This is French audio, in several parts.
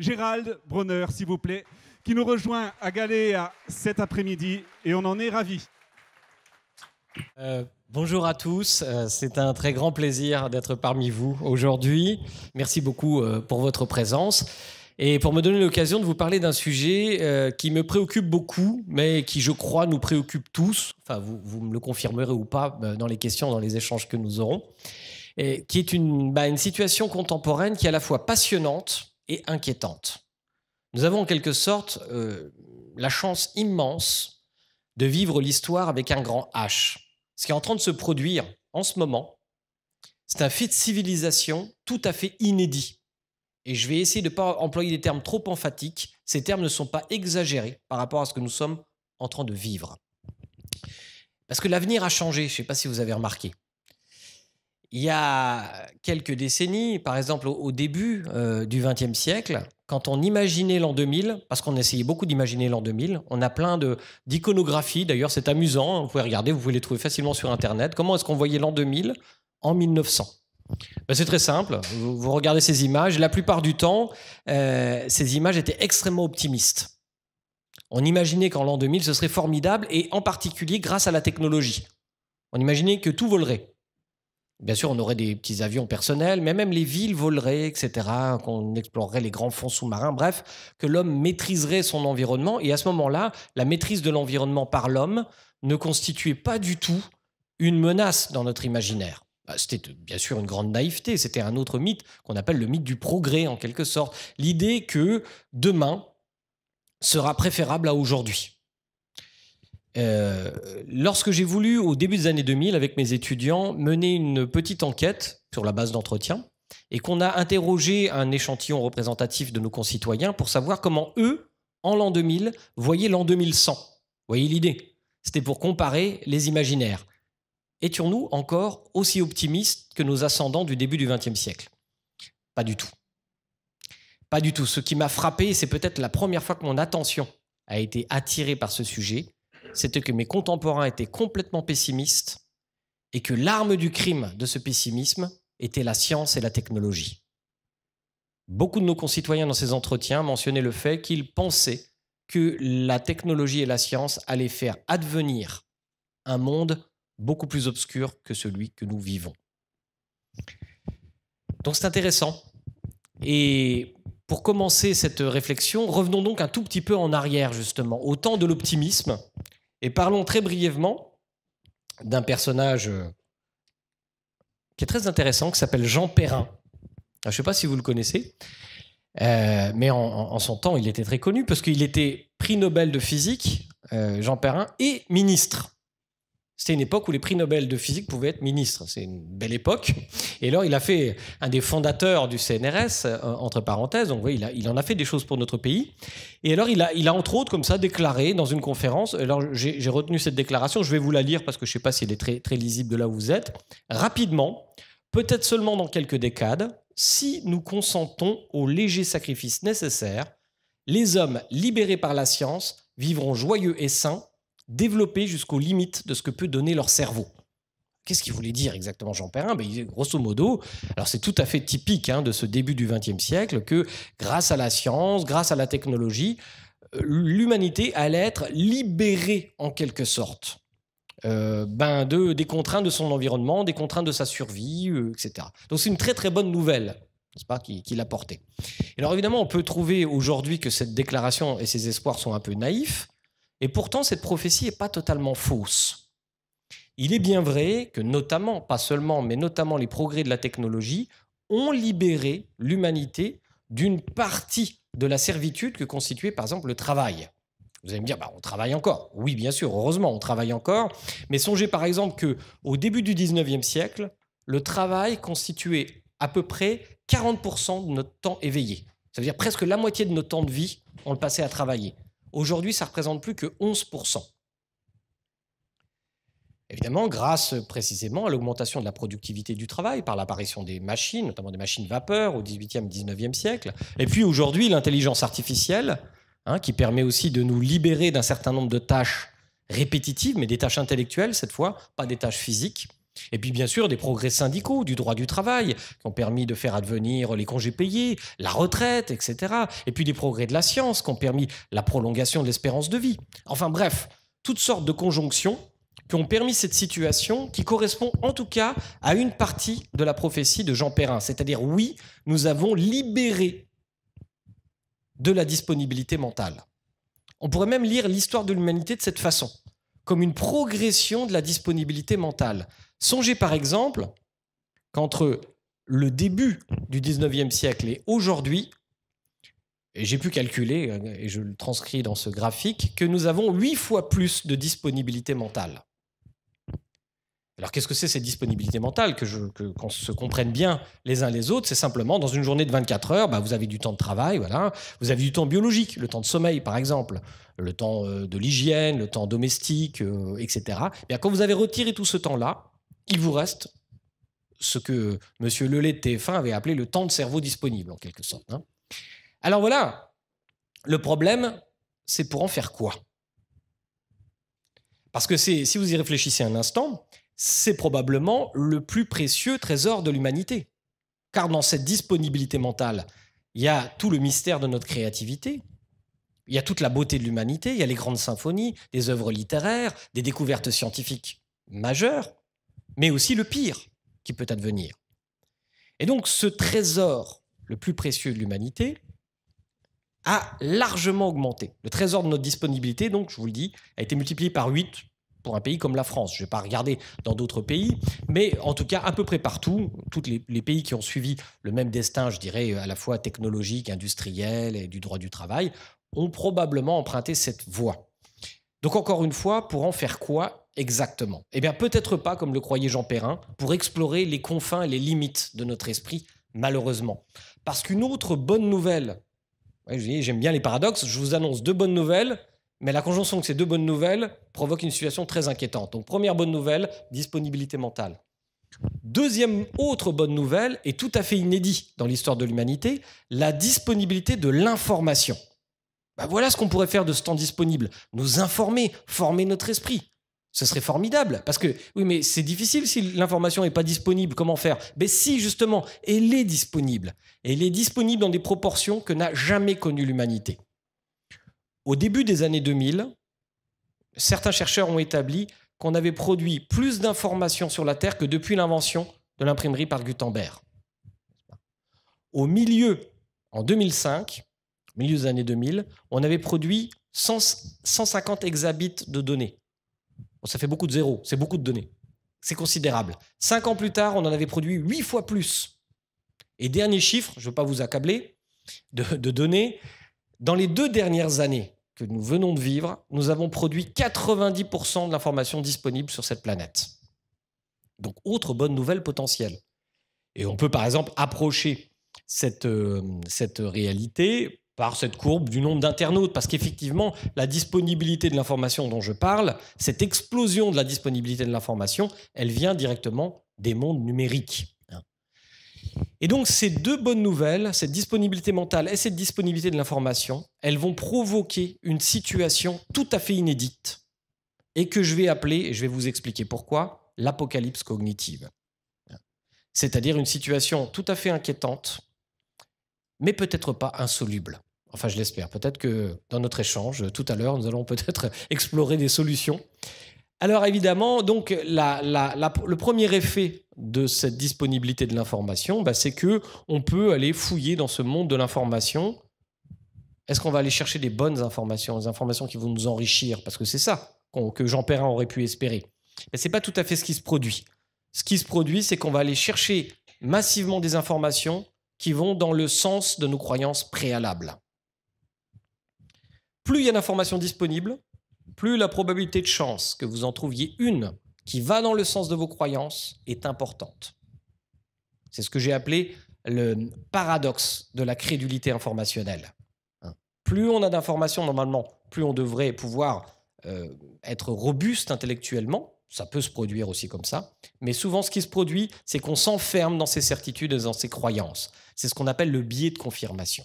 Gérald Bronner, s'il vous plaît, qui nous rejoint à Galéa cet après-midi et on en est ravi. Euh, bonjour à tous, euh, c'est un très grand plaisir d'être parmi vous aujourd'hui. Merci beaucoup euh, pour votre présence. Et pour me donner l'occasion de vous parler d'un sujet qui me préoccupe beaucoup, mais qui, je crois, nous préoccupe tous, enfin, vous, me le confirmerez ou pas dans les questions, dans les échanges que nous aurons, qui est une, bah, une situation contemporaine qui est à la fois passionnante, inquiétante. Nous avons en quelque sorte euh, la chance immense de vivre l'histoire avec un grand H. Ce qui est en train de se produire en ce moment, c'est un fait de civilisation tout à fait inédit. Et je vais essayer de ne pas employer des termes trop emphatiques. Ces termes ne sont pas exagérés par rapport à ce que nous sommes en train de vivre. Parce que l'avenir a changé, je ne sais pas si vous avez remarqué il y a quelques décennies, par exemple au, début euh, du XXe siècle, quand on imaginait l'an 2000, parce qu'on essayait beaucoup d'imaginer l'an 2000, on a plein d'iconographies, d'ailleurs c'est amusant, hein, vous pouvez regarder, vous pouvez les trouver facilement sur Internet, comment est-ce qu'on voyait l'an 2000 en 1900 ben, c'est très simple, vous, regardez ces images, la plupart du temps, euh, ces images étaient extrêmement optimistes. On imaginait qu'en l'an 2000, ce serait formidable, et en particulier grâce à la technologie. On imaginait que tout volerait. Bien sûr, on aurait des petits avions personnels, mais même les villes voleraient, etc., qu'on explorerait les grands fonds sous-marins, bref, que l'homme maîtriserait son environnement. Et à ce moment-là, la maîtrise de l'environnement par l'homme ne constituait pas du tout une menace dans notre imaginaire. Bah, c'était euh, bien sûr une grande naïveté, c'était un autre mythe qu'on appelle le mythe du progrès en quelque sorte. L'idée que demain sera préférable à aujourd'hui. Euh, lorsque j'ai voulu, au début des années 2000, avec mes étudiants, mener une petite enquête sur la base d'entretien, et qu'on a interrogé un échantillon représentatif de nos concitoyens pour savoir comment eux, en l'an 2000, voyaient l'an 2100. Vous voyez l'idée C'était pour comparer les imaginaires. Étions-nous encore aussi optimistes que nos ascendants du début du XXe siècle Pas du tout. Pas du tout. Ce qui m'a frappé, c'est peut-être la première fois que mon attention a été attirée par ce sujet, c'était que mes contemporains étaient complètement pessimistes et que l'arme du crime de ce pessimisme était la science et la technologie. Beaucoup de nos concitoyens dans ces entretiens mentionnaient le fait qu'ils pensaient que la technologie et la science allaient faire advenir un monde beaucoup plus obscur que celui que nous vivons. Donc c'est intéressant. Et pour commencer cette réflexion, revenons donc un tout petit peu en arrière justement, au temps de l'optimisme et parlons très brièvement d'un personnage euh, qui est très intéressant, qui s'appelle Jean Perrin. Ah, je ne sais pas si vous le connaissez, euh, mais en, son temps, il était très connu parce qu'il était prix Nobel de physique, euh, Jean Perrin, et ministre. C'était une époque où les prix Nobel de physique pouvaient être ministres. C'est une belle époque. Et alors, il a fait un des fondateurs du CNRS, euh, entre parenthèses. Donc, oui, il, a, il en a fait des choses pour notre pays. Et alors, il a, il a entre autres, comme ça, déclaré dans une conférence. Alors, j'ai retenu cette déclaration. Je vais vous la lire parce que je ne sais pas si elle est très, très lisible de là où vous êtes. Rapidement, peut-être seulement dans quelques décades, si nous consentons aux légers sacrifices nécessaires, les hommes libérés par la science vivront joyeux et sains développés jusqu'aux limites de ce que peut donner leur cerveau. Qu'est-ce qu'il voulait dire exactement Jean Perrin ben, Grosso modo, alors c'est tout à fait typique hein, de ce début du XXe siècle que grâce à la science, grâce à la technologie, euh, l'humanité allait être libérée en quelque sorte euh, ben de, des contraintes de son environnement, des contraintes de sa survie, euh, etc. Donc c'est une très très bonne nouvelle nest pas, qu'il a porté. Alors évidemment, on peut trouver aujourd'hui que cette déclaration et ses espoirs sont un peu naïfs, et pourtant, cette prophétie n'est pas totalement fausse. Il est bien vrai que notamment, pas seulement, mais notamment les progrès de la technologie ont libéré l'humanité d'une partie de la servitude que constituait par exemple le travail. Vous allez me dire, bah, on travaille encore. Oui, bien sûr, heureusement, on travaille encore. Mais songez par exemple que au début du 19e siècle, le travail constituait à peu près 40% de notre temps éveillé. Ça veut dire presque la moitié de notre temps de vie, on le passait à travailler. Aujourd'hui, ça ne représente plus que 11%. Évidemment, grâce précisément à l'augmentation de la productivité du travail par l'apparition des machines, notamment des machines vapeur au 19e siècle, et puis aujourd'hui l'intelligence artificielle, hein, qui permet aussi de nous libérer d'un certain nombre de tâches répétitives, mais des tâches intellectuelles cette fois, pas des tâches physiques, et puis bien sûr des progrès syndicaux, du droit du travail, qui ont permis de faire advenir les congés payés, la retraite, etc. Et puis des progrès de la science, qui ont permis la prolongation de l'espérance de vie. Enfin bref, toutes sortes de conjonctions qui ont permis cette situation qui correspond en tout cas à une partie de la prophétie de Jean Perrin. C'est-à-dire oui, nous avons libéré de la disponibilité mentale. On pourrait même lire l'histoire de l'humanité de cette façon comme une progression de la disponibilité mentale. Songez par exemple qu'entre le début du 19e siècle et aujourd'hui, et j'ai pu calculer, euh, et je le transcris dans ce graphique, que nous avons huit fois plus de disponibilité mentale. Alors qu'est-ce que c'est cette disponibilité mentale que, que qu'on se comprenne bien les uns les autres C'est simplement dans une journée de 24 heures, bah, vous avez du temps de travail, voilà, vous avez du temps biologique, le temps de sommeil par exemple, le temps euh, de l'hygiène, le temps domestique, euh, etc. Eh bien, quand vous avez retiré tout ce temps-là, il vous reste ce que M. Lelay de TF1 avait appelé le temps de cerveau disponible en quelque sorte. Hein. Alors voilà, le problème, c'est pour en faire quoi Parce que si vous y réfléchissez un instant, c'est probablement le plus précieux trésor de l'humanité. Car dans cette disponibilité mentale, il y a tout le mystère de notre créativité, il y a toute la beauté de l'humanité, il y a les grandes symphonies, des œuvres littéraires, des découvertes scientifiques majeures, mais aussi le pire qui peut advenir. Et donc ce trésor le plus précieux de l'humanité a largement augmenté. Le trésor de notre disponibilité, donc je vous le dis, a été multiplié par 8 pour un pays comme la France. Je ne vais pas regarder dans d'autres pays, mais en tout cas à peu près partout, tous les, pays qui ont suivi le même destin, je dirais, à la fois technologique, industriel et du droit du travail, ont probablement emprunté cette voie. Donc encore une fois, pour en faire quoi exactement Eh bien peut-être pas, comme le croyait Jean Perrin, pour explorer les confins et les limites de notre esprit, malheureusement. Parce qu'une autre bonne nouvelle, j'aime bien les paradoxes, je vous annonce deux bonnes nouvelles, mais la conjonction de ces deux bonnes nouvelles provoque une situation très inquiétante. Donc première bonne nouvelle, disponibilité mentale. Deuxième autre bonne nouvelle, et tout à fait inédite dans l'histoire de l'humanité, la disponibilité de l'information. Bah, voilà ce qu'on pourrait faire de ce temps disponible. Nous informer, former notre esprit. Ce serait formidable. Parce que, oui, mais c'est difficile si l'information n'est pas disponible. Comment faire Mais ben, si, justement, elle est disponible. Elle est disponible dans des proportions que n'a jamais connues l'humanité. Au début des années 2000, certains chercheurs ont établi qu'on avait produit plus d'informations sur la Terre que depuis l'invention de l'imprimerie par Gutenberg. Au milieu, en 2005, au milieu des années 2000, on avait produit 150 exabits de données. ça fait beaucoup de zéros, c'est beaucoup de données. C'est considérable. Cinq ans plus tard, on en avait produit huit fois plus. Et dernier chiffre, je ne veux pas vous accabler de données, dans les deux dernières années que nous venons de vivre, nous avons produit 90% de l'information disponible sur cette planète. Donc, autre bonne nouvelle potentielle. Et on peut par exemple approcher cette, euh, cette réalité par cette courbe du nombre d'internautes, parce qu'effectivement, la disponibilité de l'information dont je parle, cette explosion de la disponibilité de l'information, elle vient directement des mondes numériques. Et donc ces deux bonnes nouvelles, cette disponibilité mentale et cette disponibilité de l'information, elles vont provoquer une situation tout à fait inédite et que je vais appeler, et je vais vous expliquer pourquoi, l'apocalypse cognitive. C'est-à-dire une situation tout à fait inquiétante, mais peut-être pas insoluble. Enfin, je l'espère. Peut-être que dans notre échange, tout à l'heure, nous allons peut-être explorer des solutions. Alors évidemment, donc le premier effet de cette disponibilité de l'information, bah, c'est que on peut aller fouiller dans ce monde de l'information. Est-ce qu'on va aller chercher des bonnes informations, des informations qui vont nous enrichir Parce que c'est ça que Jean Perrin aurait pu espérer. Mais ce n'est pas tout à fait ce qui se produit. Ce qui se produit, c'est qu'on va aller chercher massivement des informations qui vont dans le sens de nos croyances préalables. Plus il y a d'informations disponibles, plus la probabilité de chance que vous en trouviez une qui va dans le sens de vos croyances est importante. C'est ce que j'ai appelé le paradoxe de la crédulité informationnelle. Hein. Plus on a d'informations normalement, plus on devrait pouvoir euh, être robuste intellectuellement. Ça peut se produire aussi comme ça. Mais souvent, ce qui se produit, c'est qu'on s'enferme dans ses certitudes et dans ses croyances. C'est ce qu'on appelle le biais de confirmation.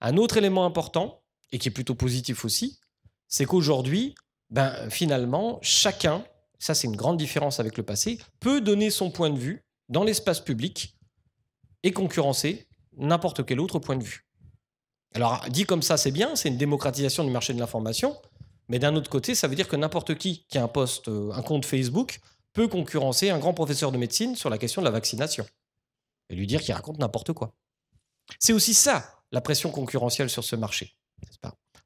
Un autre élément important, et qui est plutôt positif aussi, c'est qu'aujourd'hui, ben, finalement, chacun ça c'est une grande différence avec le passé, peut donner son point de vue dans l'espace public et concurrencer n'importe quel autre point de vue. Alors dit comme ça c'est bien, c'est une démocratisation du marché de l'information, mais d'un autre côté ça veut dire que n'importe qui qui a un poste, euh, un compte Facebook, peut concurrencer un grand professeur de médecine sur la question de la vaccination et lui dire qu'il raconte n'importe quoi. C'est aussi ça, la pression concurrentielle sur ce marché.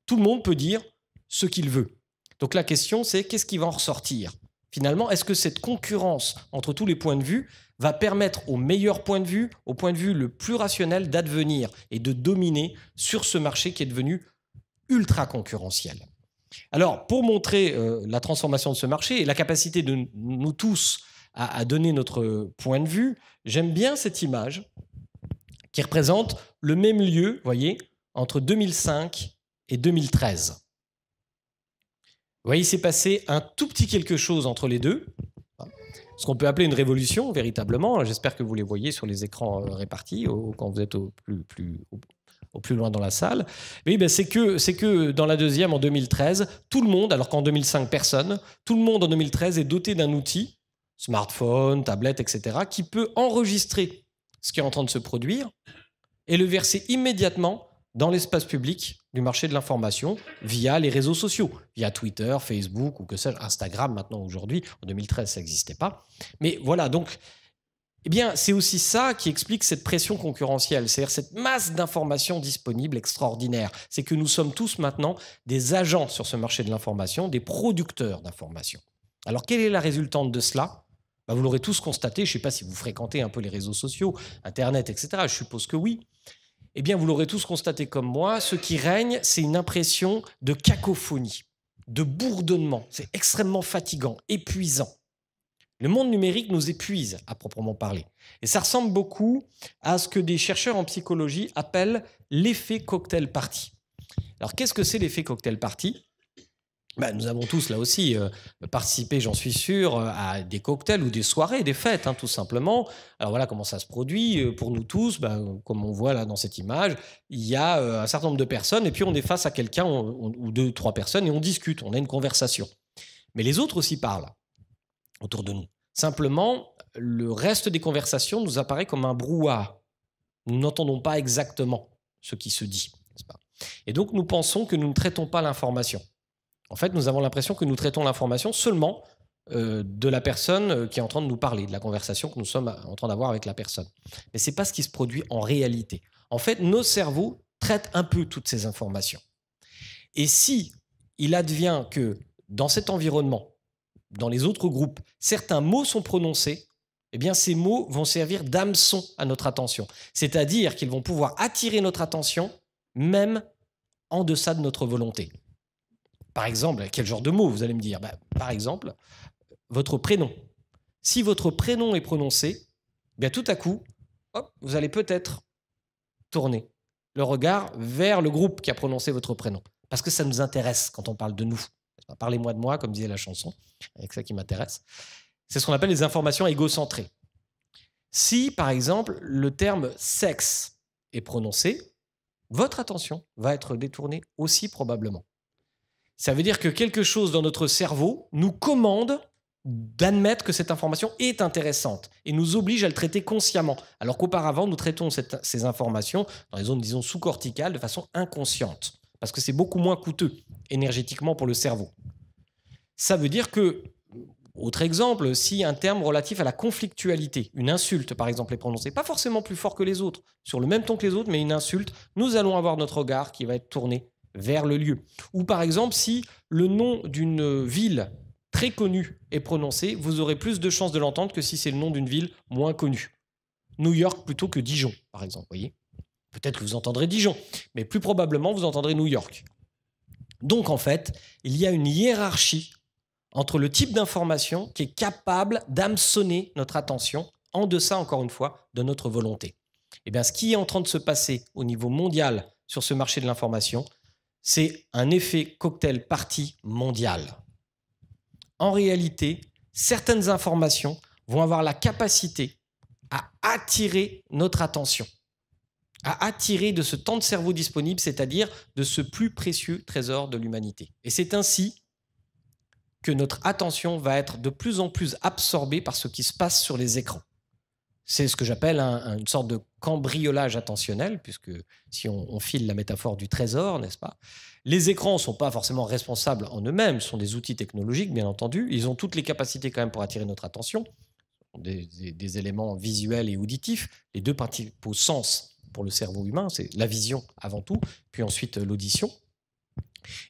Tout le monde peut dire ce qu'il veut. Donc la question, c'est qu'est-ce qui va en ressortir Finalement, est-ce que cette concurrence entre tous les points de vue va permettre au meilleur point de vue, au point de vue le plus rationnel, d'advenir et de dominer sur ce marché qui est devenu ultra concurrentiel Alors, pour montrer euh, la transformation de ce marché et la capacité de nous tous à, à donner notre point de vue, j'aime bien cette image qui représente le même lieu, voyez, entre 2005 et 2013. Vous voyez, il s'est passé un tout petit quelque chose entre les deux, ce qu'on peut appeler une révolution véritablement. Hein. J'espère que vous les voyez sur les écrans euh, répartis quand vous êtes au plus, loin dans la salle. Oui, ben c'est que c'est que dans la deuxième en 2013, tout le monde, alors qu'en 2005 personne, tout le monde en 2013 est doté d'un outil, smartphone, tablette, etc., qui peut enregistrer ce qui est en train de se produire et le verser immédiatement dans l'espace public du marché de l'information via les réseaux sociaux, via Twitter, Facebook ou que sais-je, Instagram maintenant aujourd'hui. En 2013, ça n'existait pas. Mais voilà, donc, eh bien, c'est aussi ça qui explique cette pression concurrentielle, c'est-à-dire cette masse d'informations disponibles extraordinaire. C'est que nous sommes tous maintenant des agents sur ce marché de l'information, des producteurs d'informations. Alors, quelle est la résultante de cela bah, Vous l'aurez tous constaté, je ne sais pas si vous fréquentez un peu les réseaux sociaux, Internet, etc. Je suppose que oui eh bien, vous l'aurez tous constaté comme moi, ce qui règne, c'est une impression de cacophonie, de bourdonnement. C'est extrêmement fatigant, épuisant. Le monde numérique nous épuise, à proprement parler. Et ça ressemble beaucoup à ce que des chercheurs en psychologie appellent l'effet cocktail party. Alors, qu'est-ce que c'est l'effet cocktail party bah, nous avons tous, là aussi, euh, participé, j'en suis sûr, euh, à des cocktails ou des soirées, des fêtes, hein, tout simplement. Alors voilà comment ça se produit euh, pour nous tous. Bah, comme on voit là dans cette image, il y a un certain nombre de personnes et puis on est face à quelqu'un ou deux, trois personnes et on discute, on a une conversation. Mais les autres aussi parlent autour de nous. Simplement, le reste des conversations nous apparaît comme un brouhaha. Nous n'entendons pas exactement ce qui se dit. et donc, nous pensons que nous ne traitons pas l'information. En fait, nous avons l'impression que nous traitons l'information seulement euh, de la personne euh, qui est en train de nous parler, de la conversation que nous sommes euh, en train d'avoir avec la personne. Mais ce n'est pas ce qui se produit en réalité. En fait, nos cerveaux traitent un peu toutes ces informations. Et si il advient que dans cet environnement, dans les autres groupes, certains mots sont prononcés, eh bien ces mots vont servir d'hameçon à notre attention. C'est-à-dire qu'ils vont pouvoir attirer notre attention même en deçà de notre volonté. Par exemple, quel genre de mot vous allez me dire bah, Par exemple, votre prénom. Si votre prénom est prononcé, bien tout à coup, vous allez peut-être tourner le regard vers le groupe qui a prononcé votre prénom. Parce que ça nous intéresse quand on parle de nous. Parlez-moi de moi, comme disait la chanson, avec ça qui m'intéresse. C'est ce qu'on appelle les informations égocentrées. Si, par exemple, le terme sexe est prononcé, votre attention va être détournée aussi probablement. Ça veut dire que quelque chose dans notre cerveau nous commande d'admettre que cette information est intéressante et nous oblige à le traiter consciemment, alors qu'auparavant, nous traitons ces informations dans les zones, disons, sous-corticales de façon inconsciente, parce que c'est beaucoup moins coûteux énergétiquement pour le cerveau. Ça veut dire que, autre exemple, si un terme relatif à la conflictualité, une insulte par exemple, est prononcée, pas forcément plus fort que les autres, sur le même ton que les autres, mais une insulte, nous allons avoir notre regard qui va être tourné vers le lieu. Ou par exemple, si le nom d'une ville très connue est prononcé, vous aurez plus de chances de l'entendre que si c'est le nom d'une ville moins connue. New York plutôt que Dijon, par exemple, voyez. Peut-être que vous entendrez Dijon, mais plus probablement vous entendrez New York. Donc en fait, il y a une hiérarchie entre le type d'information qui est capable d'hameçonner notre attention, en deçà encore une fois de notre volonté. Et eh bien ce qui est en train de se passer au niveau mondial sur ce marché de l'information, c'est un effet cocktail parti mondial. En réalité, certaines informations vont avoir la capacité à attirer notre attention, à attirer de ce temps de cerveau disponible, c'est-à-dire de ce plus précieux trésor de l'humanité. Et c'est ainsi que notre attention va être de plus en plus absorbée par ce qui se passe sur les écrans. C'est ce que j'appelle une sorte de cambriolage attentionnel, puisque si on, file la métaphore du trésor, n'est-ce pas Les écrans ne sont pas forcément responsables en eux-mêmes, sont des outils technologiques, bien entendu. Ils ont toutes les capacités quand même pour attirer notre attention, des, des éléments visuels et auditifs, les deux principaux sens pour le cerveau humain, c'est la vision avant tout, puis ensuite euh, l'audition.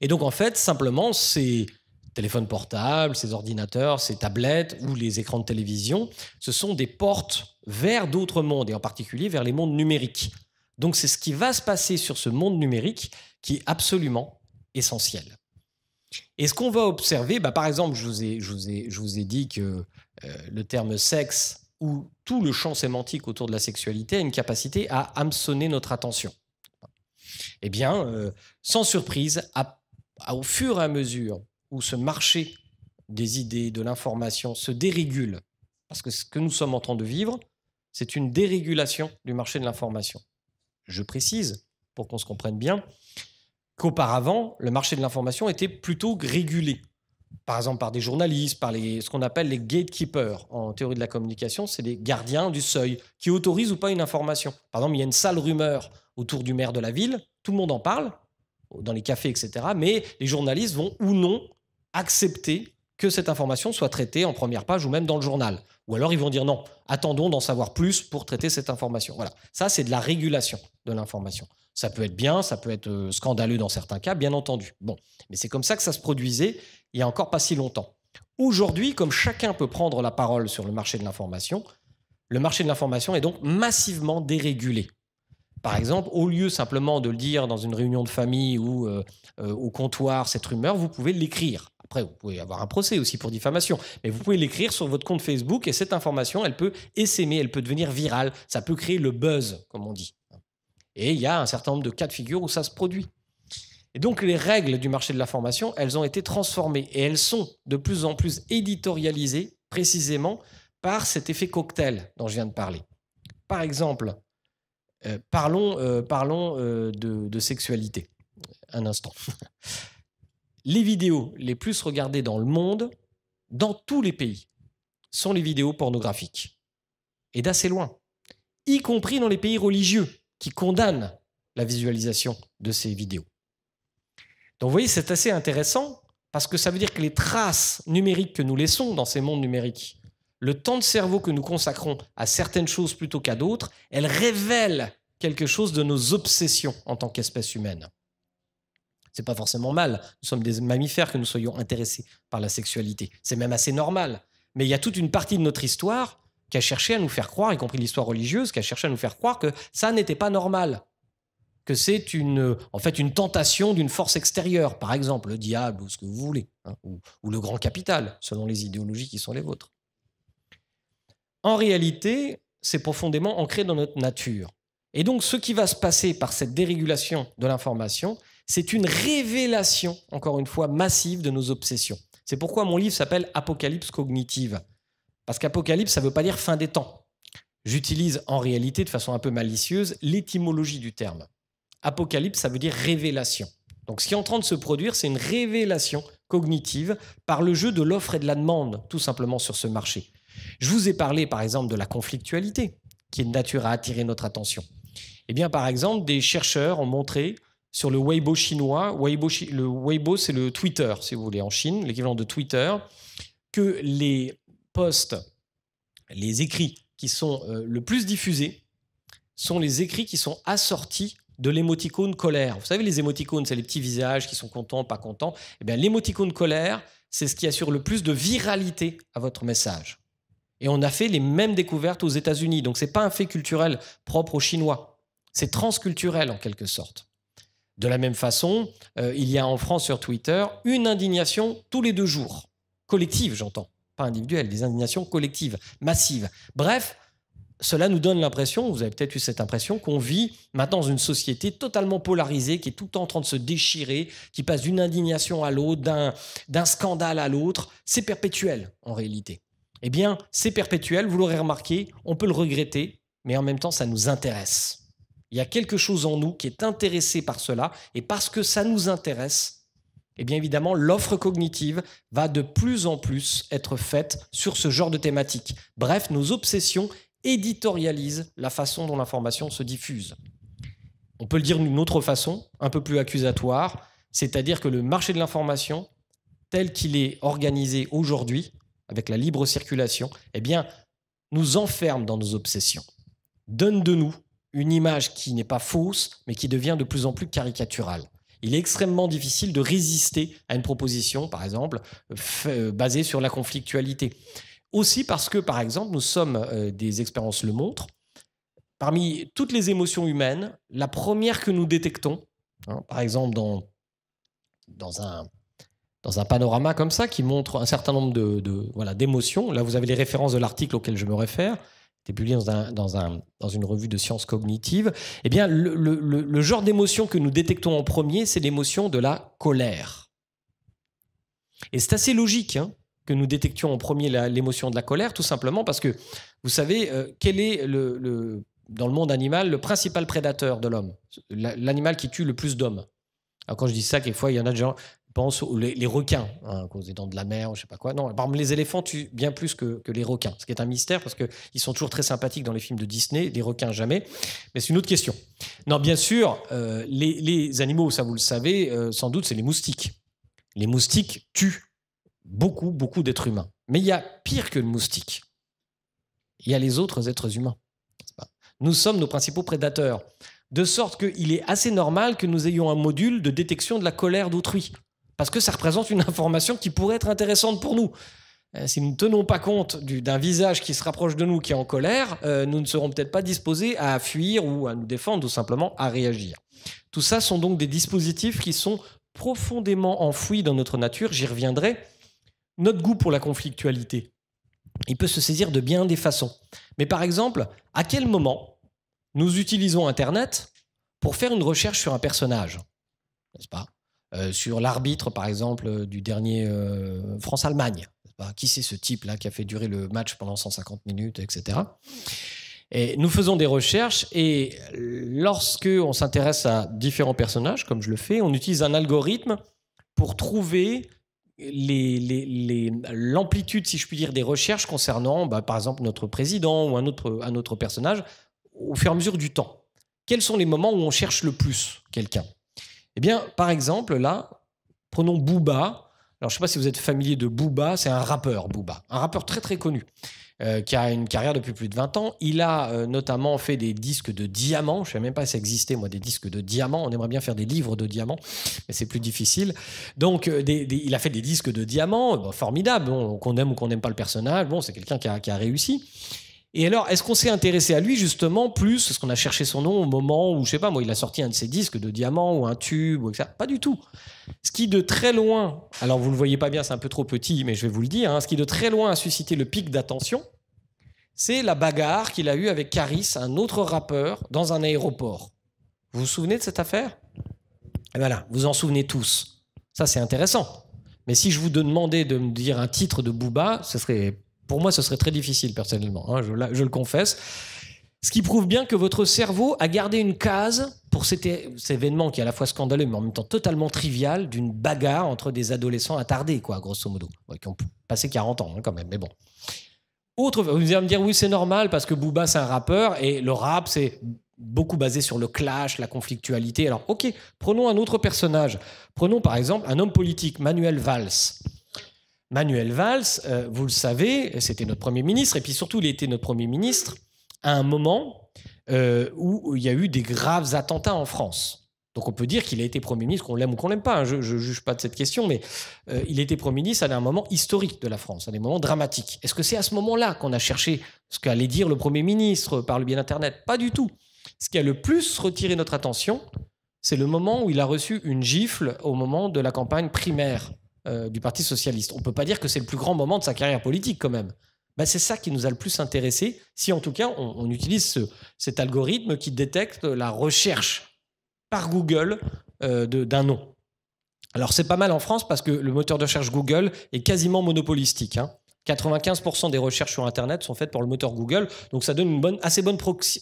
Et donc en fait, simplement, ces téléphones portables, ces ordinateurs, ces tablettes ou les écrans de télévision, ce sont des portes vers d'autres mondes, et en particulier vers les mondes numériques. Donc c'est ce qui va se passer sur ce monde numérique qui est absolument essentiel. Et ce qu'on va observer, bah, par exemple, je vous, ai, dit que euh, le terme sexe ou tout le champ sémantique autour de la sexualité a une capacité à hameçonner notre attention. Eh bien, euh, sans surprise, au fur et à mesure où ce marché des idées, de l'information se dérégule, parce que ce que nous sommes en train de vivre, c'est une dérégulation du marché de l'information. Je précise, pour qu'on se comprenne bien, qu'auparavant, le marché de l'information était plutôt régulé. Par exemple, par des journalistes, par les, ce qu'on appelle les gatekeepers. En théorie de la communication, c'est des gardiens du seuil qui autorisent ou pas une information. Par exemple, il y a une sale rumeur autour du maire de la ville, tout le monde en parle, dans les cafés, etc. Mais les journalistes vont ou non accepter que cette information soit traitée en première page ou même dans le journal. Ou alors ils vont dire non, attendons d'en savoir plus pour traiter cette information. Voilà, ça c'est de la régulation de l'information. Ça peut être bien, ça peut être euh, scandaleux dans certains cas, bien entendu. Bon, mais c'est comme ça que ça se produisait il y a encore pas si longtemps. Aujourd'hui, comme chacun peut prendre la parole sur le marché de l'information, le marché de l'information est donc massivement dérégulé. Par exemple, au lieu simplement de le dire dans une réunion de famille ou euh, euh, au comptoir, cette rumeur, vous pouvez l'écrire. Après, vous pouvez avoir un procès aussi pour diffamation, mais vous pouvez l'écrire sur votre compte Facebook et cette information, elle peut essaimer, elle peut devenir virale, ça peut créer le buzz, comme on dit. Et il y a un certain nombre de cas de figure où ça se produit. Et donc les règles du marché de l'information, elles ont été transformées et elles sont de plus en plus éditorialisées précisément par cet effet cocktail dont je viens de parler. Par exemple, euh, parlons, euh, parlons euh, de, de sexualité. Un instant. les vidéos les plus regardées dans le monde, dans tous les pays, sont les vidéos pornographiques. Et d'assez loin, y compris dans les pays religieux qui condamnent la visualisation de ces vidéos. Donc vous voyez, c'est assez intéressant parce que ça veut dire que les traces numériques que nous laissons dans ces mondes numériques, le temps de cerveau que nous consacrons à certaines choses plutôt qu'à d'autres, elles révèlent quelque chose de nos obsessions en tant qu'espèce humaine. C'est pas forcément mal. Nous sommes des mammifères que nous soyons intéressés par la sexualité. C'est même assez normal. Mais il y a toute une partie de notre histoire qui a cherché à nous faire croire, y compris l'histoire religieuse, qui a cherché à nous faire croire que ça n'était pas normal. Que c'est une, en fait une tentation d'une force extérieure, par exemple le diable ou ce que vous voulez, hein, ou, ou le grand capital, selon les idéologies qui sont les vôtres. En réalité, c'est profondément ancré dans notre nature. Et donc, ce qui va se passer par cette dérégulation de l'information, c'est une révélation, encore une fois, massive de nos obsessions. C'est pourquoi mon livre s'appelle Apocalypse cognitive. Parce qu'apocalypse, ça ne veut pas dire fin des temps. J'utilise en réalité, de façon un peu malicieuse, l'étymologie du terme. Apocalypse, ça veut dire révélation. Donc ce qui est en train de se produire, c'est une révélation cognitive par le jeu de l'offre et de la demande, tout simplement, sur ce marché. Je vous ai parlé, par exemple, de la conflictualité, qui est de nature à attirer notre attention. Eh bien, par exemple, des chercheurs ont montré sur le Weibo chinois. le Weibo, c'est le Twitter, si vous voulez, en Chine, l'équivalent de Twitter, que les posts, les écrits qui sont euh, le plus diffusés sont les écrits qui sont assortis de l'émoticône colère. Vous savez, les émoticônes, c'est les petits visages qui sont contents, pas contents. Eh bien, l'émoticône colère, c'est ce qui assure le plus de viralité à votre message. Et on a fait les mêmes découvertes aux États-Unis. Donc, ce n'est pas un fait culturel propre aux Chinois. C'est transculturel, en quelque sorte. De la même façon, euh, il y a en France sur Twitter une indignation tous les deux jours, collective j'entends, pas individuelle, des indignations collectives, massives. Bref, cela nous donne l'impression, vous avez peut-être eu cette impression, qu'on vit maintenant dans une société totalement polarisée, qui est tout le temps en train de se déchirer, qui passe d'une indignation à l'autre, d'un scandale à l'autre. C'est perpétuel en réalité. Eh bien, c'est perpétuel, vous l'aurez remarqué, on peut le regretter, mais en même temps, ça nous intéresse. Il y a quelque chose en nous qui est intéressé par cela, et parce que ça nous intéresse, eh bien évidemment, l'offre cognitive va de plus en plus être faite sur ce genre de thématique. Bref, nos obsessions éditorialisent la façon dont l'information se diffuse. On peut le dire d'une autre façon, un peu plus accusatoire, c'est-à-dire que le marché de l'information, tel qu'il est organisé aujourd'hui, avec la libre circulation, eh bien, nous enferme dans nos obsessions, donne de nous une image qui n'est pas fausse, mais qui devient de plus en plus caricaturale. Il est extrêmement difficile de résister à une proposition, par exemple, euh, basée sur la conflictualité. Aussi parce que, par exemple, nous sommes, euh, des expériences le montrent, parmi toutes les émotions humaines, la première que nous détectons, hein, par exemple dans, dans, un, dans un panorama comme ça qui montre un certain nombre de voilà, d'émotions, là vous avez les références de l'article auquel je me réfère, c'était publié dans, une revue de sciences cognitives, eh bien, le, genre d'émotion que nous détectons en premier, c'est l'émotion de la colère. Et c'est assez logique hein, que nous détections en premier l'émotion de la colère, tout simplement parce que, vous savez, euh, quel est dans le monde animal le principal prédateur de l'homme L'animal qui tue le plus d'hommes. Alors quand je dis ça, quelquefois, il y en a de gens, pense aux les, requins, hein, à dents de la mer, je je sais pas quoi. Non, exemple, les éléphants tuent bien plus que, les requins, ce qui est un mystère parce qu'ils sont toujours très sympathiques dans les films de Disney, les requins jamais. Mais c'est une autre question. Non, bien sûr, euh, les, animaux, ça vous le savez, euh, sans doute, c'est les moustiques. Les moustiques tuent beaucoup, beaucoup d'êtres humains. Mais il y a pire que le moustique. Il y a les autres êtres humains. Nous sommes nos principaux prédateurs. De sorte qu'il est assez normal que nous ayons un module de détection de la colère d'autrui parce que ça représente une information qui pourrait être intéressante pour nous. Euh, si nous ne tenons pas compte d'un visage qui se rapproche de nous, qui est en colère, euh, nous ne serons peut-être pas disposés à fuir ou à nous défendre ou simplement à réagir. Tout ça sont donc des dispositifs qui sont profondément enfouis dans notre nature, j'y reviendrai. Notre goût pour la conflictualité, il peut se saisir de bien des façons. Mais par exemple, à quel moment nous utilisons Internet pour faire une recherche sur un personnage N'est-ce pas euh, sur l'arbitre, par exemple, euh, du dernier euh, France-Allemagne. Bah, qui c'est ce type-là qui a fait durer le match pendant 150 minutes, etc. Et nous faisons des recherches et lorsque on s'intéresse à différents personnages, comme je le fais, on utilise un algorithme pour trouver l'amplitude, si je puis dire, des recherches concernant, bah, par exemple, notre président ou un autre, un autre personnage au fur et à mesure du temps. Quels sont les moments où on cherche le plus quelqu'un eh bien, par exemple, là, prenons Booba. Alors, je ne sais pas si vous êtes familier de Booba, c'est un rappeur, Booba. Un rappeur très très connu, euh, qui a une carrière depuis plus de 20 ans. Il a euh, notamment fait des disques de diamants. Je ne sais même pas si ça existait, moi, des disques de diamants. On aimerait bien faire des livres de diamants, mais c'est plus difficile. Donc, euh, il a fait des disques de diamants, bon, formidable, qu'on aime ou qu'on n'aime pas le personnage. Bon, c'est quelqu'un qui a, qui a réussi. Et alors, est-ce qu'on s'est intéressé à lui justement plus parce qu'on a cherché son nom au moment où, je sais pas, moi, il a sorti un de ses disques de diamants ou un tube ou ça Pas du tout. Ce qui de très loin, alors vous ne le voyez pas bien, c'est un peu trop petit, mais je vais vous le dire, hein, ce qui de très loin a suscité le pic d'attention, c'est la bagarre qu'il a eue avec Caris, un autre rappeur, dans un aéroport. Vous vous souvenez de cette affaire et eh Voilà, ben vous en souvenez tous. Ça, c'est intéressant. Mais si je vous demandais de me dire un titre de Booba, ce serait pour moi, ce serait très difficile personnellement, hein, je, le confesse. Ce qui prouve bien que votre cerveau a gardé une case pour cet, événement qui est à la fois scandaleux, mais en même temps totalement trivial, d'une bagarre entre des adolescents attardés, quoi, grosso modo, qui ont passé 40 ans hein, quand même, mais bon. Autre, vous allez me dire, oui, c'est normal parce que Booba, c'est un rappeur et le rap, c'est beaucoup basé sur le clash, la conflictualité. Alors, ok, prenons un autre personnage. Prenons par exemple un homme politique, Manuel Valls. Manuel Valls, euh, vous le savez, c'était notre Premier ministre, et puis surtout, il était notre Premier ministre à un moment euh, où il y a eu des graves attentats en France. Donc on peut dire qu'il a été Premier ministre, qu'on l'aime ou qu'on l'aime pas, hein, je ne juge pas de cette question, mais euh, il était Premier ministre à un moment historique de la France, à des moments dramatiques. Est-ce que c'est à ce moment-là qu'on a cherché ce qu'allait dire le Premier ministre par le biais d'Internet Pas du tout. Ce qui a le plus retiré notre attention, c'est le moment où il a reçu une gifle au moment de la campagne primaire euh, du Parti socialiste. On ne peut pas dire que c'est le plus grand moment de sa carrière politique quand même. Ben, c'est ça qui nous a le plus intéressé, si en tout cas on, utilise cet algorithme qui détecte la recherche par Google euh, d'un nom. Alors c'est pas mal en France parce que le moteur de recherche Google est quasiment monopolistique. Hein. 95% des recherches sur Internet sont faites par le moteur Google, donc ça donne une assez bonne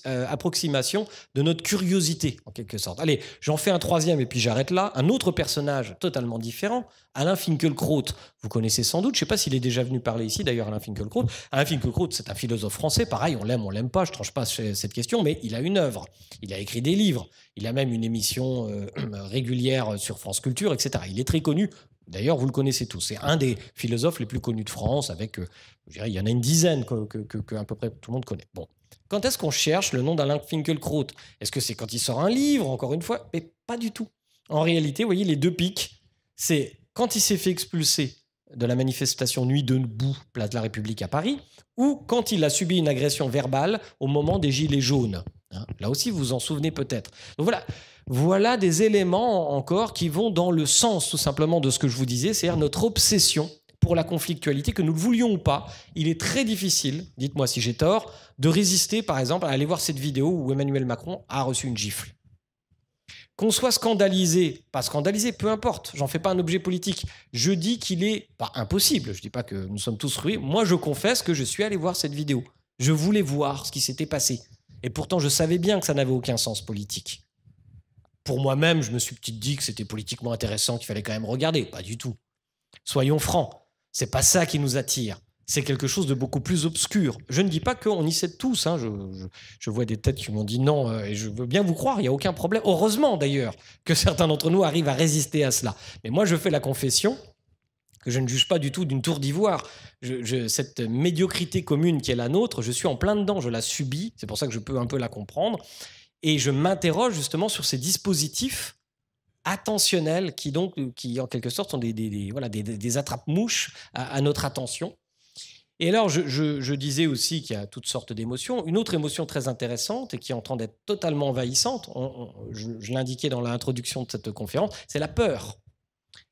euh, approximation de notre curiosité, en quelque sorte. Allez, j'en fais un troisième et puis j'arrête là. Un autre personnage totalement différent, Alain Finkielkraut. Vous connaissez sans doute, je ne sais pas s'il est déjà venu parler ici, d'ailleurs, Alain Finkielkraut. Alain Finkielkraut, c'est un philosophe français, pareil, on l'aime, on l'aime pas, je tranche pas cette question, mais il a une œuvre, il a écrit des livres, il a même une émission euh, régulière sur France Culture, etc. Il est très connu D'ailleurs, vous le connaissez tous. C'est un des philosophes les plus connus de France, avec, euh, je dirais, il y en a une dizaine que, à peu près tout le monde connaît. Bon. Quand est-ce qu'on cherche le nom d'Alain Finkielkraut Est-ce que c'est quand il sort un livre, encore une fois Mais pas du tout. En réalité, vous voyez, les deux pics, c'est quand il s'est fait expulser de la manifestation Nuit de Nebout, place de la République à Paris, ou quand il a subi une agression verbale au moment des Gilets jaunes. Hein, là aussi, vous vous en souvenez peut-être. Donc voilà, voilà des éléments encore qui vont dans le sens tout simplement de ce que je vous disais, c'est-à-dire notre obsession pour la conflictualité, que nous le voulions ou pas. Il est très difficile, dites-moi si j'ai tort, de résister par exemple à aller voir cette vidéo où Emmanuel Macron a reçu une gifle. Qu'on soit scandalisé, pas scandalisé, peu importe, j'en fais pas un objet politique. Je dis qu'il est pas impossible, je dis pas que nous sommes tous rués. Moi, je confesse que je suis allé voir cette vidéo. Je voulais voir ce qui s'était passé. Et pourtant, je savais bien que ça n'avait aucun sens politique. Pour moi-même, je me suis petit dit que c'était politiquement intéressant, qu'il fallait quand même regarder. Pas du tout. Soyons francs, c'est pas ça qui nous attire. C'est quelque chose de beaucoup plus obscur. Je ne dis pas qu'on y sait tous. Hein. Je, vois des têtes qui m'ont dit non, euh, et je veux bien vous croire, il n'y a aucun problème. Heureusement d'ailleurs que certains d'entre nous arrivent à résister à cela. Mais moi, je fais la confession que je ne juge pas du tout d'une tour d'ivoire. Je, cette médiocrité commune qui est la nôtre, je suis en plein dedans, je la subis, c'est pour ça que je peux un peu la comprendre. Et je m'interroge justement sur ces dispositifs attentionnels qui, donc, qui en quelque sorte sont des, des, voilà, des, attrape-mouches à, notre attention. Et alors, je, disais aussi qu'il y a toutes sortes d'émotions. Une autre émotion très intéressante et qui est en train d'être totalement envahissante, je, je l'indiquais dans l'introduction de cette conférence, c'est la peur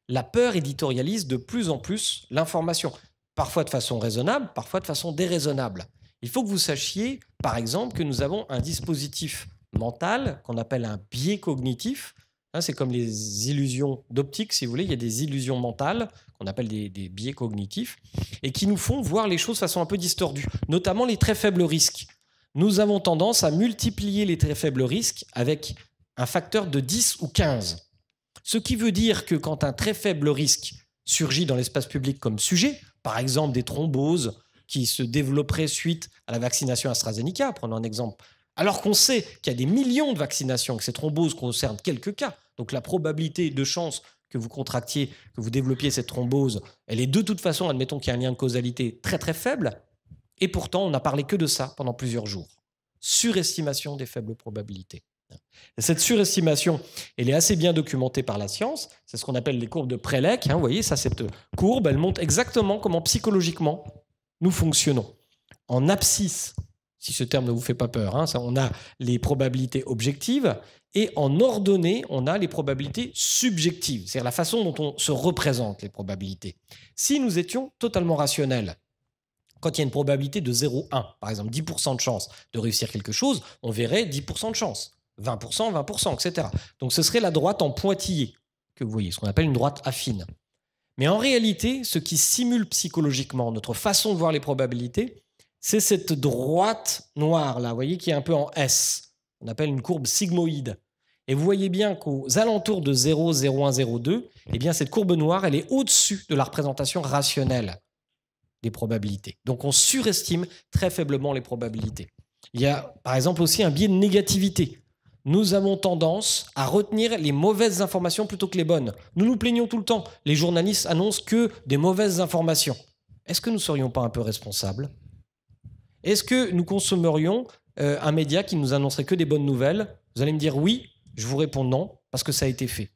la peur éditorialise de plus en plus l'information, parfois de façon raisonnable, parfois de façon déraisonnable. Il faut que vous sachiez, par exemple, que nous avons un dispositif mental qu'on appelle un biais cognitif. Hein, c'est comme les illusions d'optique, si vous voulez. Il y a des illusions mentales qu'on appelle des, des, biais cognitifs et qui nous font voir les choses de façon un peu distordue, notamment les très faibles risques. Nous avons tendance à multiplier les très faibles risques avec un facteur de 10 ou 15. Ce qui veut dire que quand un très faible risque surgit dans l'espace public comme sujet, par exemple des thromboses qui se développeraient suite à la vaccination AstraZeneca, prenons un exemple, alors qu'on sait qu'il y a des millions de vaccinations, que ces thromboses concernent quelques cas, donc la probabilité de chance que vous contractiez, que vous développiez cette thrombose, elle est de toute façon, admettons qu'il y a un lien de causalité très très faible, et pourtant on n'a parlé que de ça pendant plusieurs jours. Surestimation des faibles probabilités. Cette surestimation, elle est assez bien documentée par la science. C'est ce qu'on appelle les courbes de Prelec hein, vous voyez, ça, cette courbe, elle montre exactement comment psychologiquement nous fonctionnons. En abscisse, si ce terme ne vous fait pas peur, hein, on a les probabilités objectives et en ordonnée, on a les probabilités subjectives, c'est-à-dire la façon dont on se représente les probabilités. Si nous étions totalement rationnels, quand il y a une probabilité de 0,1, par exemple 10% de chance de réussir quelque chose, on verrait 10% de chance. 20%, 20%, etc. Donc ce serait la droite en pointillé que vous voyez, ce qu'on appelle une droite affine. Mais en réalité, ce qui simule psychologiquement notre façon de voir les probabilités, c'est cette droite noire là, vous voyez, qui est un peu en S. On appelle une courbe sigmoïde. Et vous voyez bien qu'aux alentours de 0, 0, 1, 0, 2, bien, cette courbe noire, elle est au-dessus de la représentation rationnelle des probabilités. Donc on surestime très faiblement les probabilités. Il y a par exemple aussi un biais de négativité nous avons tendance à retenir les mauvaises informations plutôt que les bonnes. Nous nous plaignons tout le temps. Les journalistes annoncent que des mauvaises informations. Est-ce que nous ne serions pas un peu responsables Est-ce que nous consommerions euh, un média qui nous annoncerait que des bonnes nouvelles Vous allez me dire oui, je vous réponds non, parce que ça a été fait.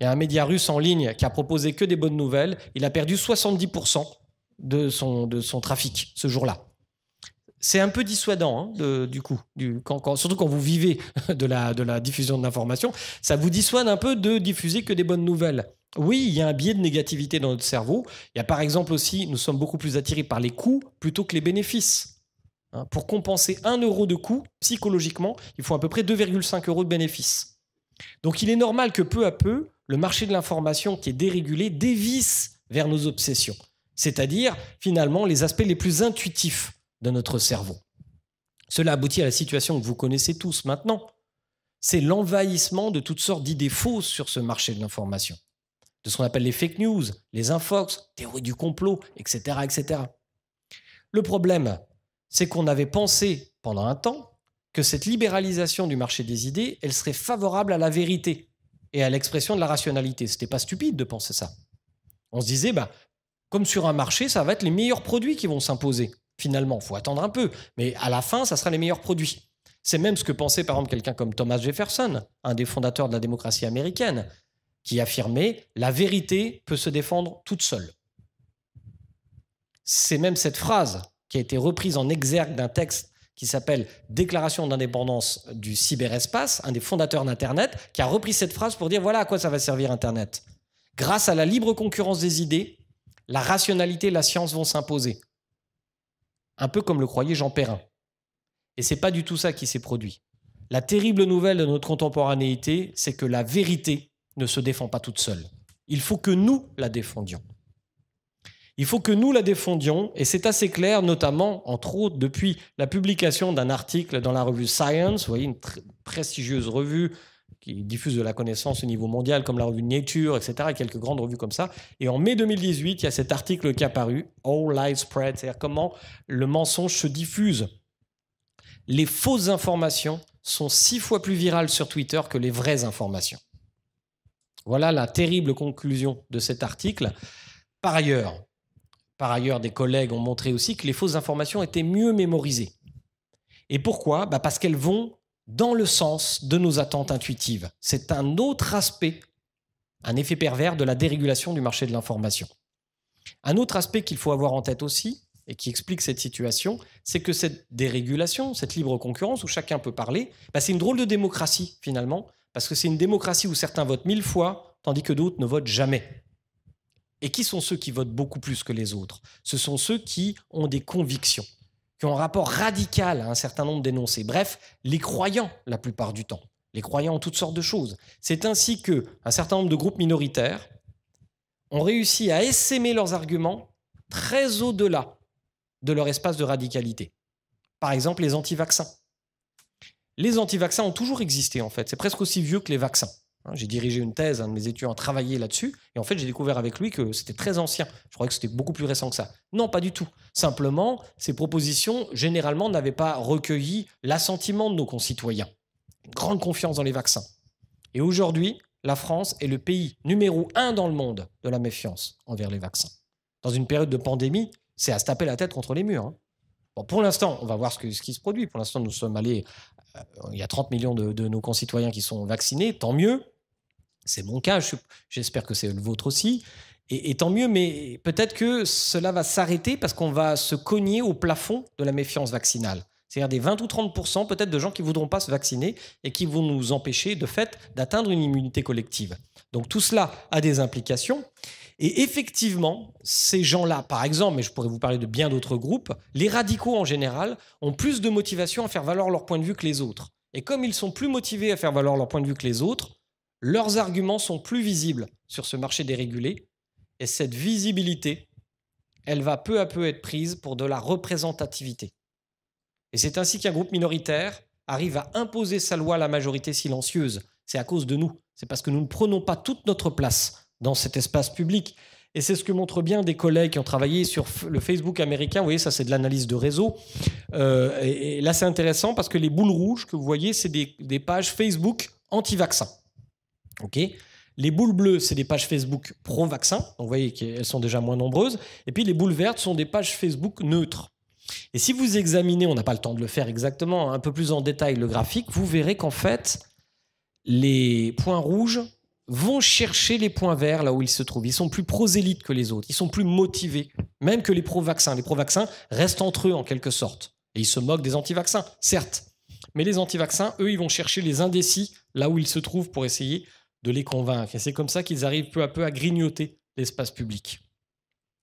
Il y a un média russe en ligne qui a proposé que des bonnes nouvelles. Il a perdu 70% de son, de son trafic ce jour-là c'est un peu dissuadant, hein, du coup, surtout quand vous vivez de la, diffusion de l'information, ça vous dissuade un peu de diffuser que des bonnes nouvelles. Oui, il y a un biais de négativité dans notre cerveau. Il y a par exemple aussi, nous sommes beaucoup plus attirés par les coûts plutôt que les bénéfices. Hein, pour compenser un euro de coût, psychologiquement, il faut à peu près 2,5 euros de bénéfices. Donc il est normal que peu à peu, le marché de l'information qui est dérégulé dévisse vers nos obsessions, c'est-à-dire finalement les aspects les plus intuitifs de notre cerveau. Cela aboutit à la situation que vous connaissez tous maintenant. C'est l'envahissement de toutes sortes d'idées fausses sur ce marché de l'information, de ce qu'on appelle les fake news, les infox, théories du complot, etc. etc. Le problème, c'est qu'on avait pensé pendant un temps que cette libéralisation du marché des idées, elle serait favorable à la vérité et à l'expression de la rationalité. n'était pas stupide de penser ça. On se disait, bah, comme sur un marché, ça va être les meilleurs produits qui vont s'imposer finalement. Il faut attendre un peu, mais à la fin, ça sera les meilleurs produits. C'est même ce que pensait par exemple quelqu'un comme Thomas Jefferson, un des fondateurs de la démocratie américaine, qui affirmait La vérité peut se défendre toute seule. C'est même cette phrase qui a été reprise en exergue d'un texte qui s'appelle Déclaration d'indépendance du cyberespace, un des fondateurs d'Internet, qui a repris cette phrase pour dire voilà à quoi ça va servir Internet. Grâce à la libre concurrence des idées, la rationalité et la science vont s'imposer un peu comme le croyait Jean Perrin. Et c'est pas du tout ça qui s'est produit. La terrible nouvelle de notre contemporanéité, c'est que la vérité ne se défend pas toute seule. Il faut que nous la défendions. Il faut que nous la défendions, et c'est assez clair, notamment, entre autres, depuis la publication d'un article dans la revue Science, une très prestigieuse revue qui diffusent de la connaissance au niveau mondial, comme la revue Nature, etc., et quelques grandes revues comme ça. Et en mai 2018, il y a cet article qui est apparu, All Lies Spread, c'est-à-dire comment le mensonge se diffuse. Les fausses informations sont six fois plus virales sur Twitter que les vraies informations. Voilà la terrible conclusion de cet article. Par ailleurs, par ailleurs, des collègues ont montré aussi que les fausses informations étaient mieux mémorisées. Et pourquoi bah Parce qu'elles vont dans le sens de nos attentes intuitives. C'est un autre aspect, un effet pervers de la dérégulation du marché de l'information. Un autre aspect qu'il faut avoir en tête aussi, et qui explique cette situation, c'est que cette dérégulation, cette libre concurrence où chacun peut parler, bah, c'est une drôle de démocratie finalement, parce que c'est une démocratie où certains votent mille fois, tandis que d'autres ne votent jamais. Et qui sont ceux qui votent beaucoup plus que les autres Ce sont ceux qui ont des convictions un rapport radical à un certain nombre d'énoncés. Bref, les croyants, la plupart du temps. Les croyants en toutes sortes de choses. C'est ainsi que un certain nombre de groupes minoritaires ont réussi à essaimer leurs arguments très au-delà de leur espace de radicalité. Par exemple, les anti-vaccins. Les anti-vaccins ont toujours existé, en fait. C'est presque aussi vieux que les vaccins. Hein, j'ai dirigé une thèse, un de mes étudiants a travaillé là-dessus, et en fait j'ai découvert avec lui que c'était très ancien. Je croyais que c'était beaucoup plus récent que ça. Non, pas du tout. Simplement, ces propositions, généralement, n'avaient pas recueilli l'assentiment de nos concitoyens. Une grande confiance dans les vaccins. Et aujourd'hui, la France est le pays numéro un dans le monde de la méfiance envers les vaccins. Dans une période de pandémie, c'est à se taper la tête contre les murs. Hein. Bon, pour l'instant, on va voir ce, qui se produit. Pour l'instant, nous sommes allés. Euh, il y a 30 millions de, de nos concitoyens qui sont vaccinés, tant mieux. C'est mon cas, j'espère que c'est le vôtre aussi. Et, tant mieux, mais peut-être que cela va s'arrêter parce qu'on va se cogner au plafond de la méfiance vaccinale. C'est-à-dire des 20 ou 30 peut-être de gens qui ne voudront pas se vacciner et qui vont nous empêcher de fait d'atteindre une immunité collective. Donc tout cela a des implications. Et effectivement, ces gens-là, par exemple, mais je pourrais vous parler de bien d'autres groupes, les radicaux en général ont plus de motivation à faire valoir leur point de vue que les autres. Et comme ils sont plus motivés à faire valoir leur point de vue que les autres, leurs arguments sont plus visibles sur ce marché dérégulé, et cette visibilité, elle va peu à peu être prise pour de la représentativité. Et c'est ainsi qu'un groupe minoritaire arrive à imposer sa loi à la majorité silencieuse. C'est à cause de nous, c'est parce que nous ne prenons pas toute notre place dans cet espace public. Et c'est ce que montrent bien des collègues qui ont travaillé sur le Facebook américain. Vous voyez, ça, c'est de l'analyse de réseau. Euh, et, là, c'est intéressant parce que les boules rouges que vous voyez, c'est des, des pages Facebook anti-vaccins. OK les boules bleues, c'est des pages Facebook pro-vaccin. vous voyez qu'elles sont déjà moins nombreuses. Et puis, les boules vertes sont des pages Facebook neutres. Et si vous examinez, on n'a pas le temps de le faire exactement, hein, un peu plus en détail le graphique, vous verrez qu'en fait, les points rouges vont chercher les points verts là où ils se trouvent. Ils sont plus prosélytes que les autres. Ils sont plus motivés, même que les pro-vaccins. Les pro-vaccins restent entre eux en quelque sorte. Et ils se moquent des anti-vaccins, certes. Mais les anti-vaccins, eux, ils vont chercher les indécis là où ils se trouvent pour essayer de les convaincre. Et c'est comme ça qu'ils arrivent peu à peu à grignoter l'espace public.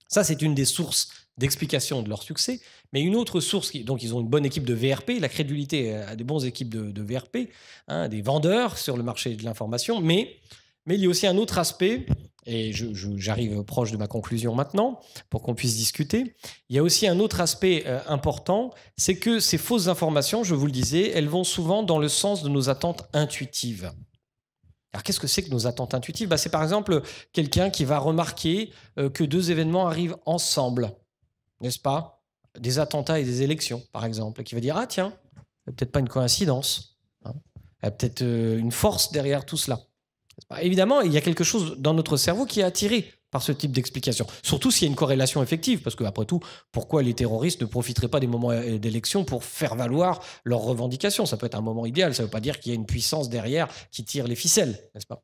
Ça, c'est une des sources d'explication de leur succès. Mais une autre source, donc ils ont une bonne équipe de VRP, la crédulité a des bonnes équipes de, VRP, hein, des vendeurs sur le marché de l'information, mais, il y a aussi un autre aspect, et j'arrive proche de ma conclusion maintenant pour qu'on puisse discuter, il y a aussi un autre aspect euh, important, c'est que ces fausses informations, je vous le disais, elles vont souvent dans le sens de nos attentes intuitives. Alors qu'est-ce que c'est que nos attentes intuitives bah, C'est par exemple quelqu'un qui va remarquer euh, que deux événements arrivent ensemble, n'est-ce pas Des attentats et des élections, par exemple, et qui va dire Ah tiens, peut-être pas une coïncidence, hein. il y a peut-être euh, une force derrière tout cela. Évidemment, il y a quelque chose dans notre cerveau qui est attiré par ce type d'explication. Surtout s'il y a une corrélation effective, parce que après tout, pourquoi les terroristes ne profiteraient pas des moments euh, d'élection pour faire valoir leurs revendications Ça peut être un moment idéal, ça ne veut pas dire qu'il y a une puissance derrière qui tire les ficelles, n'est-ce pas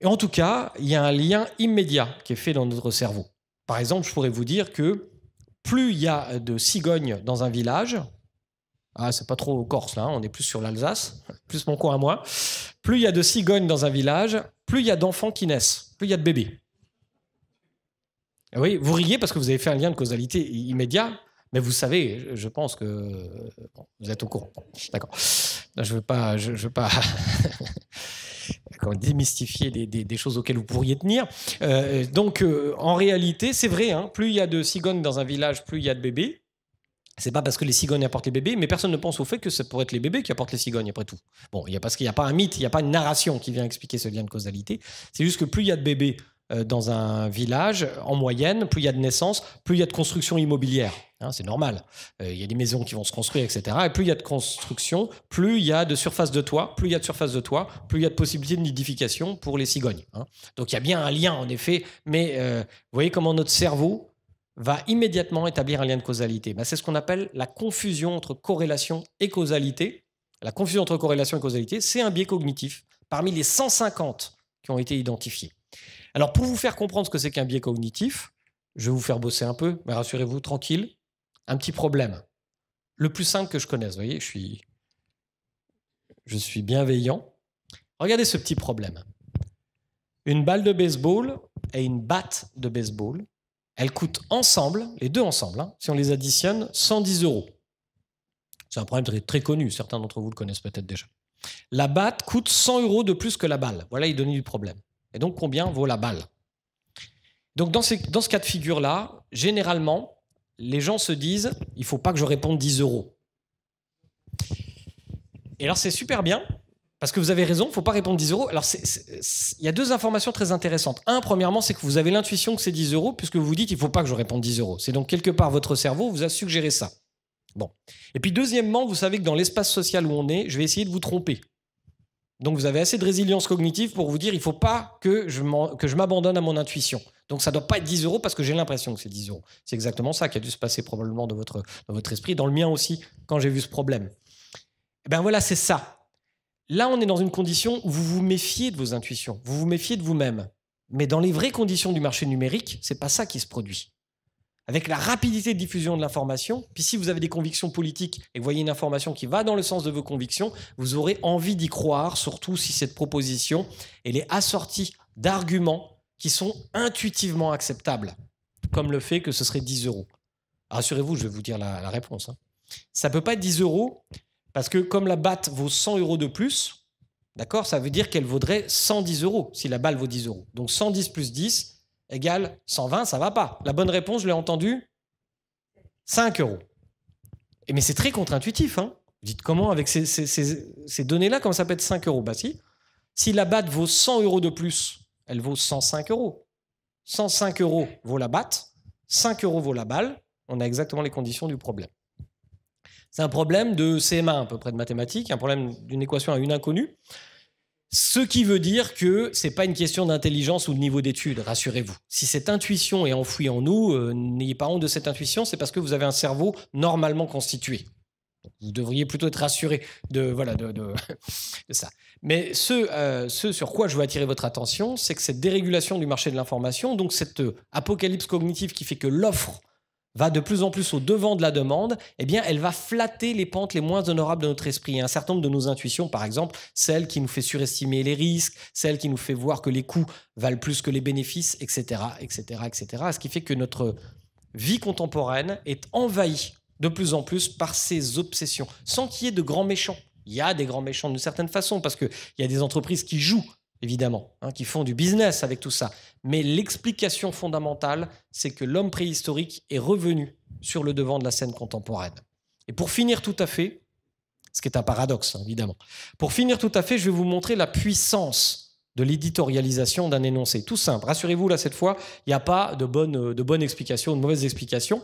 Et en tout cas, il y a un lien immédiat qui est fait dans notre cerveau. Par exemple, je pourrais vous dire que plus il y a de cigognes dans un village, ah, c'est pas trop Corse là, hein, on est plus sur l'Alsace, plus mon coin à moi, plus il y a de cigognes dans un village, plus il y a d'enfants qui naissent, plus il y a de bébés. Ah vous riez parce que vous avez fait un lien de causalité immédiat, mais vous savez, je pense que vous êtes au courant. D'accord. Je veux pas, démystifier des, choses auxquelles vous pourriez tenir. Euh, donc, euh, en réalité, c'est vrai, hein, plus il y a de cigognes dans un village, plus il y a de bébés. C'est pas parce que les cigognes apportent les bébés, mais personne ne pense au fait que ça pourrait être les bébés qui apportent les cigognes après tout. Bon, y a, parce qu'il n'y a pas un mythe, il n'y a pas une narration qui vient expliquer ce lien de causalité. C'est juste que plus il y a de bébés, euh, dans un village, en moyenne, plus il y a de naissances, plus il y a de construction immobilière. Hein, c'est normal. Euh, il y a des maisons qui vont se construire, etc. Et plus il y a de construction, plus il y a de surface de toit, plus il y a de surface de toit, plus il y a de possibilités de nidification pour les cigognes. Hein. Donc il y a bien un lien, en effet. Mais euh, vous voyez comment notre cerveau va immédiatement établir un lien de causalité. Ben, c'est ce qu'on appelle la confusion entre corrélation et causalité. La confusion entre corrélation et causalité, c'est un biais cognitif parmi les 150 qui ont été identifiés. Alors, pour vous faire comprendre ce que c'est qu'un biais cognitif, je vais vous faire bosser un peu, mais rassurez-vous, tranquille, un petit problème. Le plus simple que je connaisse, vous voyez, je suis, je suis bienveillant. Regardez ce petit problème. Une balle de baseball et une batte de baseball, elles coûtent ensemble, les deux ensemble, hein, si on les additionne, 110 euros. C'est un problème très, connu, certains d'entre vous le connaissent peut-être déjà. La batte coûte 100 euros de plus que la balle. Voilà, il donne du problème. Et donc, combien vaut la balle Donc, dans, dans ce cas de figure-là, généralement, les gens se disent il ne faut pas que je réponde 10 euros. Et alors, c'est super bien, parce que vous avez raison, il ne faut pas répondre 10 euros. Alors, il y a deux informations très intéressantes. Un, premièrement, c'est que vous avez l'intuition que c'est 10 euros, puisque vous vous dites il ne faut pas que je réponde 10 euros. C'est donc quelque part votre cerveau vous a suggéré ça. Bon. Et puis, deuxièmement, vous savez que dans l'espace social où on est, je vais essayer de vous tromper. Donc vous avez assez de résilience cognitive pour vous dire il ne faut pas que je m'abandonne à mon intuition. Donc ça ne doit pas être 10 euros parce que j'ai l'impression que c'est 10 euros. C'est exactement ça qui a dû se passer probablement dans votre, dans votre esprit, dans le mien aussi, quand j'ai vu ce problème. Et eh bien voilà, c'est ça. Là, on est dans une condition où vous vous méfiez de vos intuitions, vous vous méfiez de vous-même. Mais dans les vraies conditions du marché numérique, c'est pas ça qui se produit avec la rapidité de diffusion de l'information. Puis si vous avez des convictions politiques et que vous voyez une information qui va dans le sens de vos convictions, vous aurez envie d'y croire, surtout si cette proposition elle est assortie d'arguments qui sont intuitivement acceptables, comme le fait que ce serait 10 euros. Rassurez-vous, je vais vous dire la, réponse. Hein. Ça ne peut pas être 10 euros, parce que comme la batte vaut 100 euros de plus, d'accord, ça veut dire qu'elle vaudrait 110 euros si la balle vaut 10 euros. Donc 110 plus 10, égale 120, ça va pas. La bonne réponse, je l'ai entendue, 5 euros. Et mais c'est très contre-intuitif. Vous hein. dites comment, avec ces, données-là, comment ça peut être 5 euros Bah si, si la batte vaut 100 euros de plus, elle vaut 105 euros. 105 euros vaut la batte, 5 euros vaut la balle. On a exactement les conditions du problème. C'est un problème de CMA à peu près de mathématiques, un problème d'une équation à une inconnue. Ce qui veut dire que ce n'est pas une question d'intelligence ou de niveau d'étude, rassurez-vous. Si cette intuition est enfouie en nous, euh, n'ayez pas honte de cette intuition, c'est parce que vous avez un cerveau normalement constitué. vous devriez plutôt être rassuré de, voilà, de, ça. Mais ce, euh, ce, sur quoi je veux attirer votre attention, c'est que cette dérégulation du marché de l'information, donc cette euh, apocalypse cognitive qui fait que l'offre va de plus en plus au devant de la demande, eh bien, elle va flatter les pentes les moins honorables de notre esprit. Un certain nombre de nos intuitions, par exemple, celle qui nous fait surestimer les risques, celle qui nous fait voir que les coûts valent plus que les bénéfices, etc., etc., etc. Ce qui fait que notre vie contemporaine est envahie de plus en plus par ces obsessions, sans qu'il y ait de grands méchants. Il y a des grands méchants d'une certaine façon, parce qu'il y a des entreprises qui jouent évidemment, hein, qui font du business avec tout ça. Mais l'explication fondamentale, c'est que l'homme préhistorique est revenu sur le devant de la scène contemporaine. Et pour finir tout à fait, ce qui est un paradoxe, hein, évidemment, pour finir tout à fait, je vais vous montrer la puissance de l'éditorialisation d'un énoncé. Tout simple. Rassurez-vous, là, cette fois, il n'y a pas de bonne, euh, de bonne explication, de mauvaise explication.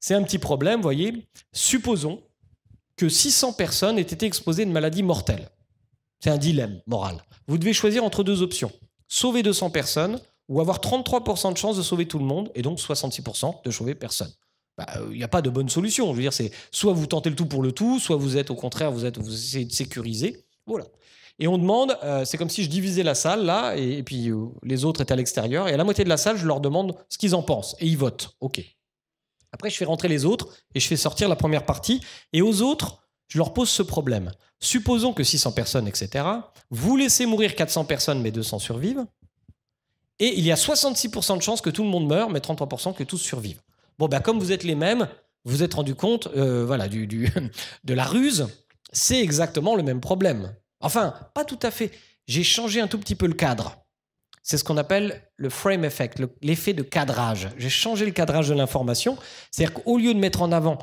C'est un petit problème, voyez. Supposons que 600 personnes aient été exposées à une maladie mortelle. C'est un dilemme moral. Vous devez choisir entre deux options. Sauver 200 personnes ou avoir 33% de chance de sauver tout le monde et donc 66% de sauver personne. Bah, euh, il n'y a pas de bonne solution. Je veux dire, c'est soit vous tentez le tout pour le tout, soit vous êtes au contraire, vous, êtes, vous essayez de sécuriser. Voilà. Et on demande, euh, c'est comme si je divisais la salle là, et, puis euh, les autres étaient à l'extérieur, et à la moitié de la salle, je leur demande ce qu'ils en pensent, et ils votent. OK. Après, je fais rentrer les autres, et je fais sortir la première partie, et aux autres, je leur pose ce problème supposons que 600 personnes, etc., vous laissez mourir 400 personnes, mais 200 survivent, et il y a 66% de chances que tout le monde meure, mais 33% que tous survivent. Bon, ben comme vous êtes les mêmes, vous êtes rendu compte euh, voilà, de la ruse, c'est exactement le même problème. Enfin, pas tout à fait. J'ai changé un tout petit peu le cadre. C'est ce qu'on appelle le frame effect, l'effet de cadrage. J'ai changé le cadrage de l'information. C'est-à-dire qu'au lieu de mettre en avant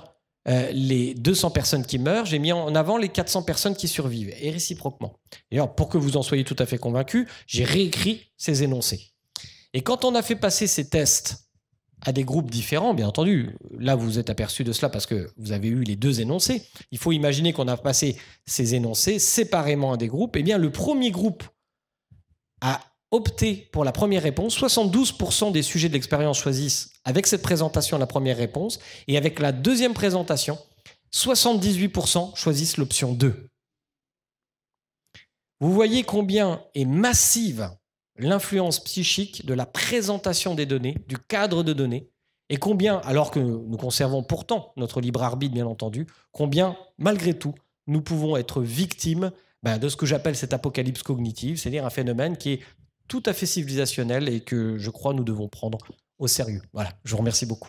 euh, les 200 personnes qui meurent, j'ai mis en avant les 400 personnes qui survivent, et réciproquement. d'ailleurs pour que vous en soyez tout à fait convaincus, j'ai réécrit ces énoncés. Et quand on a fait passer ces tests à des groupes différents, bien entendu, là vous vous êtes aperçu de cela parce que vous avez eu les deux énoncés, il faut imaginer qu'on a passé ces énoncés séparément à des groupes, et eh bien le premier groupe a Opter pour la première réponse. 72% des sujets de l'expérience choisissent avec cette présentation la première réponse. Et avec la deuxième présentation, 78% choisissent l'option 2. Vous voyez combien est massive l'influence psychique de la présentation des données, du cadre de données, et combien, alors que nous conservons pourtant notre libre arbitre, bien entendu, combien, malgré tout, nous pouvons être victimes ben, de ce que j'appelle cet apocalypse cognitive, c'est-à-dire un phénomène qui est tout à fait civilisationnel et que je crois nous devons prendre au sérieux. Voilà, je vous remercie beaucoup.